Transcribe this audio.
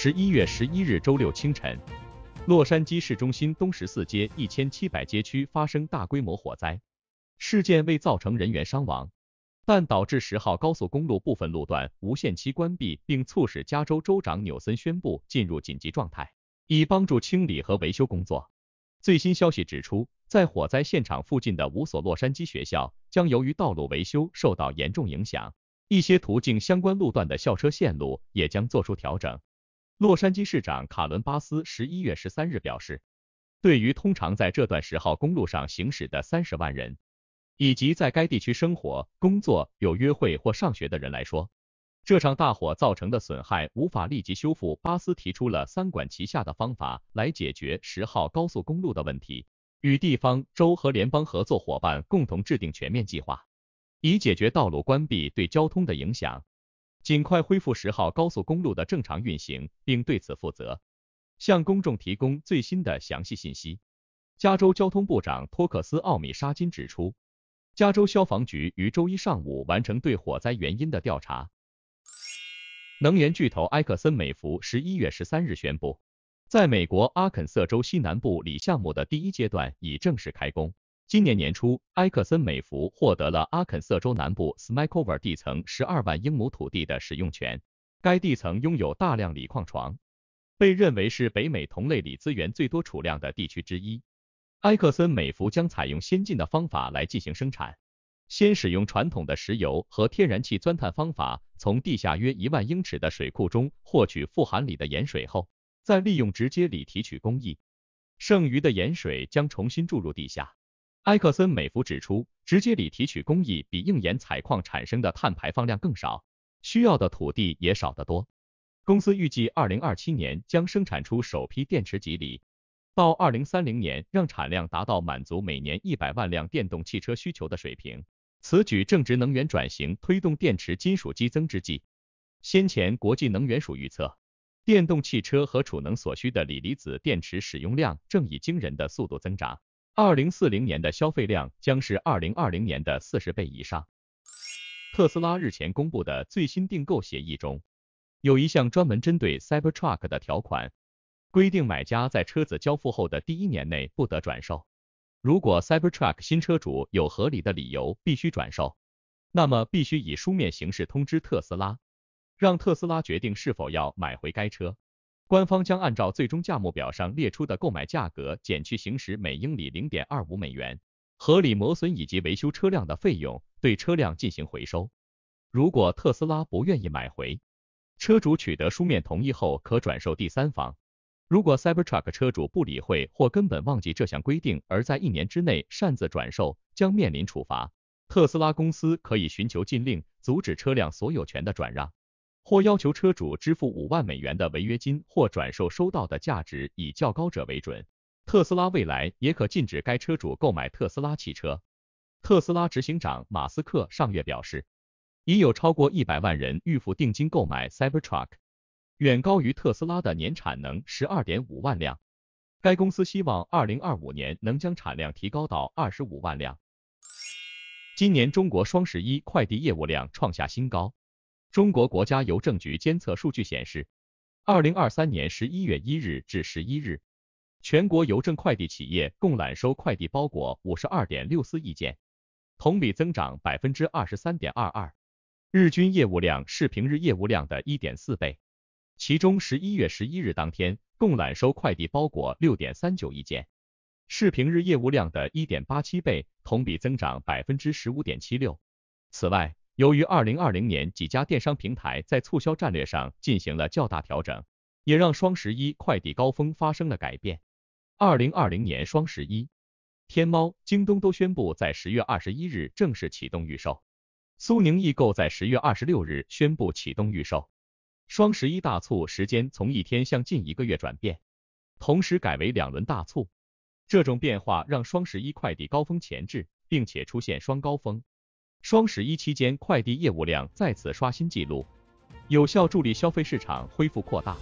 十一月十一日周六清晨，洛杉矶市中心东十四街一千七百街区发生大规模火灾，事件未造成人员伤亡，但导致十号高速公路部分路段无限期关闭，并促使加州州长纽森宣布进入紧急状态，以帮助清理和维修工作。最新消息指出，在火灾现场附近的五所洛杉矶学校将由于道路维修受到严重影响，一些途径相关路段的校车线路也将做出调整。洛杉矶市长卡伦·巴斯十一月十三日表示，对于通常在这段十号公路上行驶的三十万人，以及在该地区生活、工作、有约会或上学的人来说，这场大火造成的损害无法立即修复。巴斯提出了三管齐下的方法来解决十号高速公路的问题，与地方、州和联邦合作伙伴共同制定全面计划，以解决道路关闭对交通的影响。尽快恢复十号高速公路的正常运行，并对此负责，向公众提供最新的详细信息。加州交通部长托克斯奥米沙金指出，加州消防局于周一上午完成对火灾原因的调查。能源巨头埃克森美孚十一月十三日宣布，在美国阿肯色州西南部里项目的第一阶段已正式开工。今年年初，埃克森美孚获得了阿肯色州南部 Smackover 地层十二万英亩土地的使用权。该地层拥有大量锂矿床，被认为是北美同类锂资源最多储量的地区之一。埃克森美孚将采用先进的方法来进行生产，先使用传统的石油和天然气钻探方法，从地下约一万英尺的水库中获取富含锂的盐水，后再利用直接锂提取工艺。剩余的盐水将重新注入地下。埃克森美孚指出，直接锂提取工艺比硬岩采矿产生的碳排放量更少，需要的土地也少得多。公司预计，二零二七年将生产出首批电池级锂，到二零三零年让产量达到满足每年一百万辆电动汽车需求的水平。此举正值能源转型推动电池金属激增之际。先前国际能源署预测，电动汽车和储能所需的锂离子电池使用量正以惊人的速度增长。二零四零年的消费量将是二零二零年的四十倍以上。特斯拉日前公布的最新订购协议中，有一项专门针对 Cybertruck 的条款，规定买家在车子交付后的第一年内不得转售。如果 Cybertruck 新车主有合理的理由必须转售，那么必须以书面形式通知特斯拉，让特斯拉决定是否要买回该车。官方将按照最终价目表上列出的购买价格减去行驶每英里零点二五美元、合理磨损以及维修车辆的费用，对车辆进行回收。如果特斯拉不愿意买回，车主取得书面同意后可转售第三方。如果 Cybertruck 车主不理会或根本忘记这项规定，而在一年之内擅自转售，将面临处罚。特斯拉公司可以寻求禁令，阻止车辆所有权的转让。或要求车主支付五万美元的违约金，或转售收到的价值以较高者为准。特斯拉未来也可禁止该车主购买特斯拉汽车。特斯拉执行长马斯克上月表示，已有超过一百万人预付定金购买 Cybertruck，远高于特斯拉的年产能十二点五万辆。该公司希望二零二五年能将产量提高到二十五万辆。今年中国双十一快递业务量创下新高。中国国家邮政局监测数据显示，二零二三年十一月一日至十一日，全国邮政快递企业共揽收快递包裹五十二点六四亿件，同比增长百分之二十三点二二，日均业务量是平日业务量的一点四倍。其中，十一月十一日当天共揽收快递包裹六点三九亿件，是平日业务量的一点八七倍，同比增长百分之十五点七六。此外，由于二零二零年几家电商平台在促销战略上进行了较大调整，也让双十一快递高峰发生了改变。二零二零年双十一，天猫、京东都宣布在十月二十一日正式启动预售，苏宁易购在十月二十六日宣布启动预售。双十一大促时间从一天向近一个月转变，同时改为两轮大促。这种变化让双十一快递高峰前置，并且出现双高峰。双十一期间，快递业务量再次刷新纪录，有效助力消费市场恢复扩大。